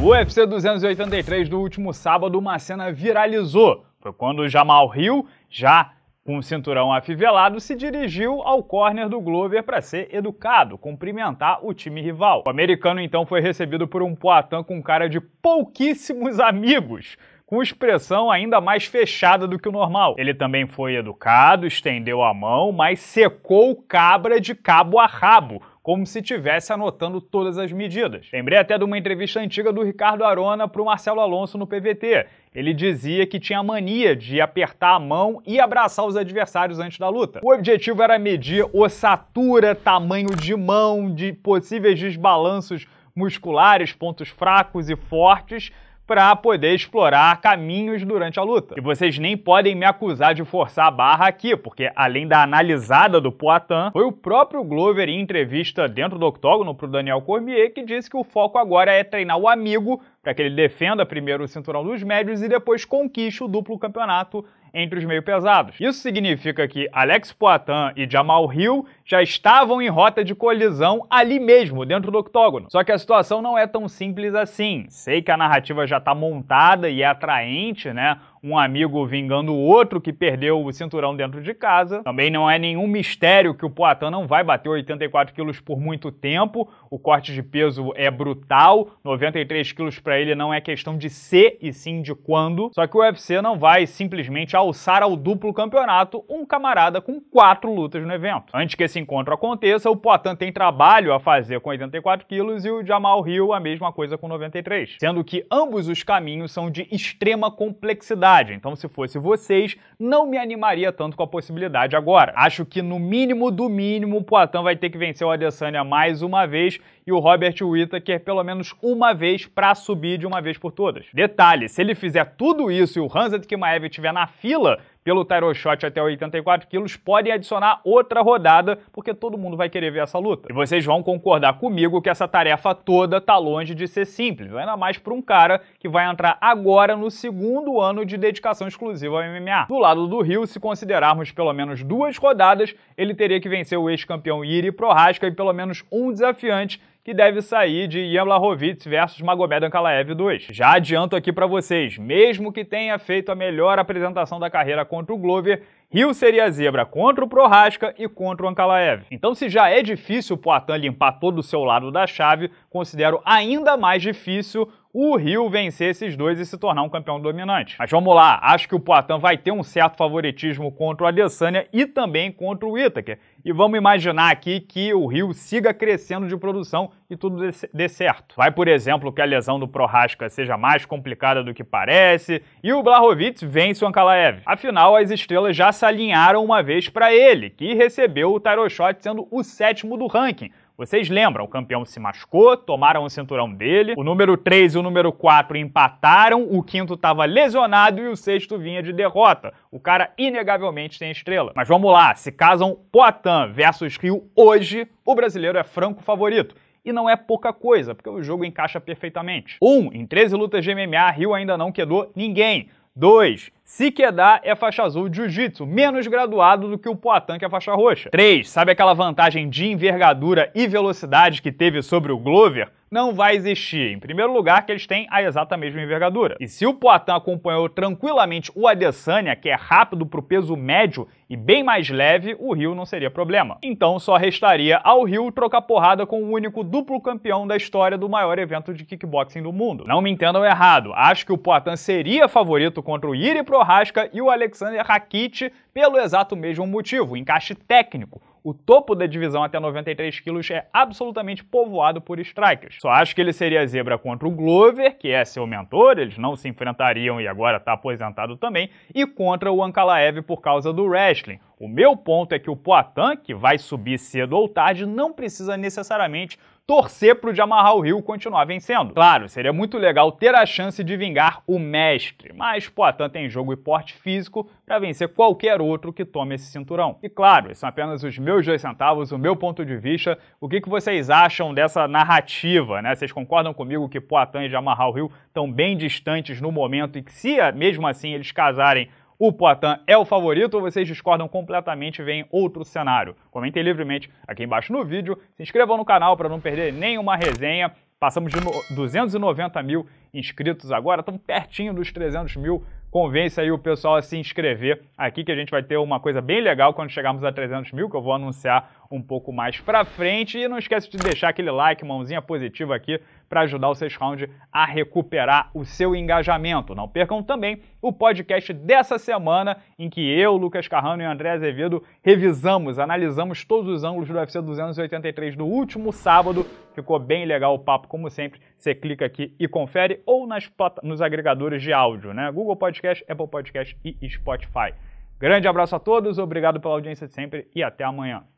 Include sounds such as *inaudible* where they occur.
No UFC 283 do último sábado, uma cena viralizou. Foi quando o Jamal Hill, já com o cinturão afivelado, se dirigiu ao corner do Glover para ser educado, cumprimentar o time rival. O americano então foi recebido por um Poitin com cara de pouquíssimos *laughs* amigos, com expressão ainda mais fechada do que o normal. Ele também foi educado, estendeu a mão, mas secou o cabra de cabo a rabo, como se tivesse anotando todas as medidas. Lembrei até de uma entrevista antiga do Ricardo Arona para o Marcelo Alonso no PVT. Ele dizia que tinha mania de apertar a mão e abraçar os adversários antes da luta. O objetivo era medir ossatura, tamanho de mão, de possíveis desbalanços musculares, pontos fracos e fortes para poder explorar caminhos durante a luta. E vocês nem podem me acusar de forçar a barra aqui, porque além da analisada do Poitin, foi o próprio Glover em entrevista dentro do octógono para o Daniel Cormier que disse que o foco agora é treinar o amigo para que ele defenda primeiro o cinturão dos médios e depois conquiste o duplo campeonato entre os meio pesados. Isso significa que Alex Poitin e Jamal Hill já estavam em rota de colisão ali mesmo, dentro do octógono. Só que a situação não é tão simples assim. Sei que a narrativa já está montada e é atraente, né? um amigo vingando o outro que perdeu o cinturão dentro de casa. Também não é nenhum mistério que o Poatan não vai bater 84 quilos por muito tempo. O corte de peso é brutal. 93 quilos para ele não é questão de ser e sim de quando. Só que o UFC não vai simplesmente alçar ao duplo campeonato um camarada com quatro lutas no evento. Antes que esse encontro aconteça, o Poatan tem trabalho a fazer com 84 quilos e o Jamal Hill a mesma coisa com 93. Sendo que ambos os caminhos são de extrema complexidade então se fosse vocês, não me animaria tanto com a possibilidade agora. Acho que no mínimo do mínimo, o Poitin vai ter que vencer o Adesanya mais uma vez e o Robert Whittaker pelo menos uma vez para subir de uma vez por todas. Detalhe, se ele fizer tudo isso e o Hansa Kimaev estiver na fila, pelo Tyro Shot até 84 quilos, podem adicionar outra rodada, porque todo mundo vai querer ver essa luta. E vocês vão concordar comigo que essa tarefa toda tá longe de ser simples, ainda mais para um cara que vai entrar agora no segundo ano de dedicação exclusiva ao MMA. Do lado do Rio, se considerarmos pelo menos duas rodadas, ele teria que vencer o ex-campeão Iri Prohaska e pelo menos um desafiante que deve sair de Ian Blachowicz versus Magomed Ankalaev 2. Já adianto aqui para vocês, mesmo que tenha feito a melhor apresentação da carreira contra o Glover, Rio seria a zebra contra o Prohaska e contra o Ankalaev. Então se já é difícil o Poitin limpar todo o seu lado da chave, considero ainda mais difícil o Rio vencer esses dois e se tornar um campeão dominante. Mas vamos lá, acho que o Poitin vai ter um certo favoritismo contra o Adesanya e também contra o Itaker. E vamos imaginar aqui que o Rio siga crescendo de produção e tudo dê certo. Vai, por exemplo, que a lesão do Prohaska seja mais complicada do que parece e o Blahovic vence o Ankalaev. Afinal, as estrelas já se alinharam uma vez para ele, que recebeu o Tyroshot shot sendo o sétimo do ranking, vocês lembram, o campeão se machucou, tomaram o cinturão dele, o número 3 e o número 4 empataram, o quinto estava lesionado e o sexto vinha de derrota. O cara inegavelmente tem estrela. Mas vamos lá, se casam Poitin versus Rio hoje, o brasileiro é franco favorito e não é pouca coisa, porque o jogo encaixa perfeitamente. 1. Um, em 13 lutas de MMA, Rio ainda não quedou ninguém. 2. Se quedar é faixa azul de jiu-jitsu, menos graduado do que o Poatan que é faixa roxa. 3. Sabe aquela vantagem de envergadura e velocidade que teve sobre o Glover? não vai existir. Em primeiro lugar, que eles têm a exata mesma envergadura. E se o Poatan acompanhou tranquilamente o Adesanya, que é rápido para o peso médio e bem mais leve, o Rio não seria problema. Então só restaria ao Rio trocar porrada com o único duplo campeão da história do maior evento de kickboxing do mundo. Não me entendam errado, acho que o Poatan seria favorito contra o Iri Pro Arrasca e o Alexander Rakitic pelo exato mesmo motivo, encaixe técnico. O topo da divisão até 93 quilos é absolutamente povoado por strikers. Só acho que ele seria zebra contra o Glover, que é seu mentor, eles não se enfrentariam e agora está aposentado também, e contra o Ankalaev por causa do wrestling. O meu ponto é que o Poitin, que vai subir cedo ou tarde, não precisa necessariamente torcer para o Jamarral Hill continuar vencendo. Claro, seria muito legal ter a chance de vingar o mestre, mas Poitin tem jogo e porte físico para vencer qualquer outro que tome esse cinturão. E claro, são apenas os meus dois centavos, o meu ponto de vista. O que, que vocês acham dessa narrativa? Né? Vocês concordam comigo que Poitin e Jamarral Hill estão bem distantes no momento e que se mesmo assim eles casarem o Poitin é o favorito ou vocês discordam completamente e veem outro cenário? Comentem livremente aqui embaixo no vídeo, se inscrevam no canal para não perder nenhuma resenha Passamos de 290 mil inscritos agora, estamos pertinho dos 300 mil. Convence aí o pessoal a se inscrever aqui, que a gente vai ter uma coisa bem legal quando chegarmos a 300 mil, que eu vou anunciar um pouco mais pra frente. E não esquece de deixar aquele like, mãozinha positiva aqui, para ajudar o Seis Round a recuperar o seu engajamento. Não percam também o podcast dessa semana, em que eu, Lucas Carrano e André Azevedo revisamos, analisamos todos os ângulos do UFC 283 do último sábado. Ficou bem legal o papo como sempre, você clica aqui e confere, ou nas, nos agregadores de áudio, né? Google Podcast, Apple Podcast e Spotify. Grande abraço a todos, obrigado pela audiência de sempre e até amanhã.